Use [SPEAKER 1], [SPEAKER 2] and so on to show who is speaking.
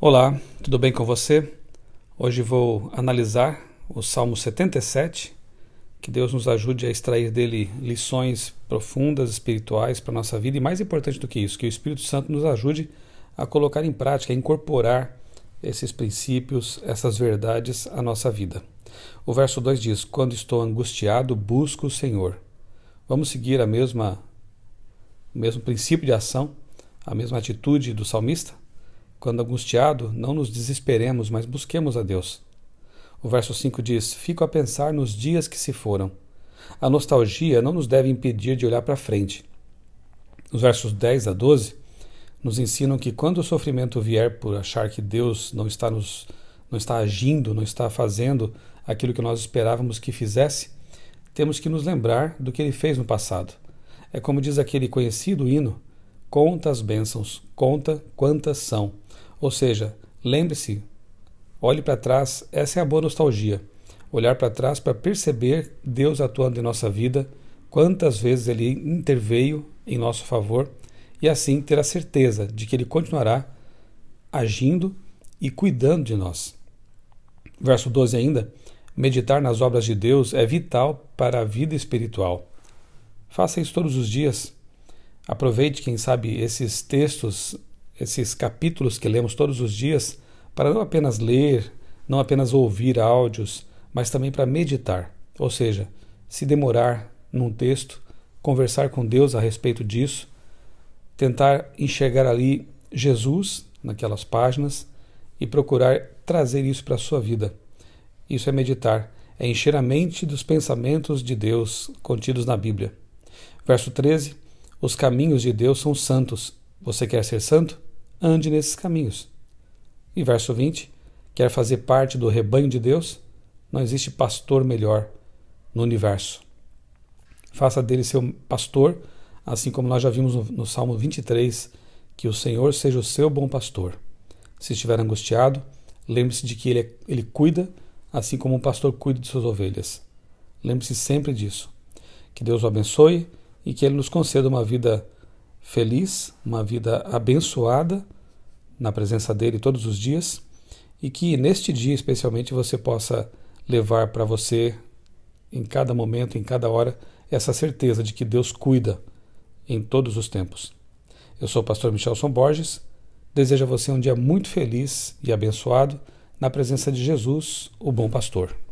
[SPEAKER 1] Olá, tudo bem com você? Hoje vou analisar o Salmo 77. Que Deus nos ajude a extrair dele lições profundas, espirituais para a nossa vida e, mais importante do que isso, que o Espírito Santo nos ajude a colocar em prática, a incorporar esses princípios, essas verdades à nossa vida. O verso 2 diz: Quando estou angustiado, busco o Senhor. Vamos seguir a mesma, o mesmo princípio de ação, a mesma atitude do salmista? Quando angustiado, não nos desesperemos, mas busquemos a Deus. O verso 5 diz: Fico a pensar nos dias que se foram. A nostalgia não nos deve impedir de olhar para frente. Os versos 10 a 12 nos ensinam que quando o sofrimento vier por achar que Deus não está nos não está agindo, não está fazendo aquilo que nós esperávamos que fizesse, temos que nos lembrar do que ele fez no passado. É como diz aquele conhecido hino: conta as bênçãos, conta quantas são. Ou seja, lembre-se, olhe para trás, essa é a boa nostalgia. Olhar para trás para perceber Deus atuando em nossa vida, quantas vezes ele interveio em nosso favor e assim ter a certeza de que ele continuará agindo e cuidando de nós. Verso 12 ainda: meditar nas obras de Deus é vital para a vida espiritual. Faça isso todos os dias. Aproveite, quem sabe, esses textos esses capítulos que lemos todos os dias para não apenas ler, não apenas ouvir áudios, mas também para meditar, ou seja, se demorar num texto, conversar com Deus a respeito disso, tentar enxergar ali Jesus naquelas páginas e procurar trazer isso para a sua vida. Isso é meditar, é encher a mente dos pensamentos de Deus contidos na Bíblia. Verso 13: Os caminhos de Deus são santos. Você quer ser santo? ande nesses caminhos. E verso 20: quer fazer parte do rebanho de Deus? Não existe pastor melhor no universo. Faça dele seu pastor, assim como nós já vimos no, no Salmo 23, que o Senhor seja o seu bom pastor. Se estiver angustiado, lembre-se de que ele, é, ele cuida, assim como um pastor cuida de suas ovelhas. Lembre-se sempre disso. Que Deus o abençoe e que Ele nos conceda uma vida feliz, uma vida abençoada na presença dele todos os dias e que neste dia especialmente você possa levar para você em cada momento, em cada hora, essa certeza de que Deus cuida em todos os tempos. Eu sou o pastor Michelson Borges, desejo a você um dia muito feliz e abençoado na presença de Jesus, o bom pastor.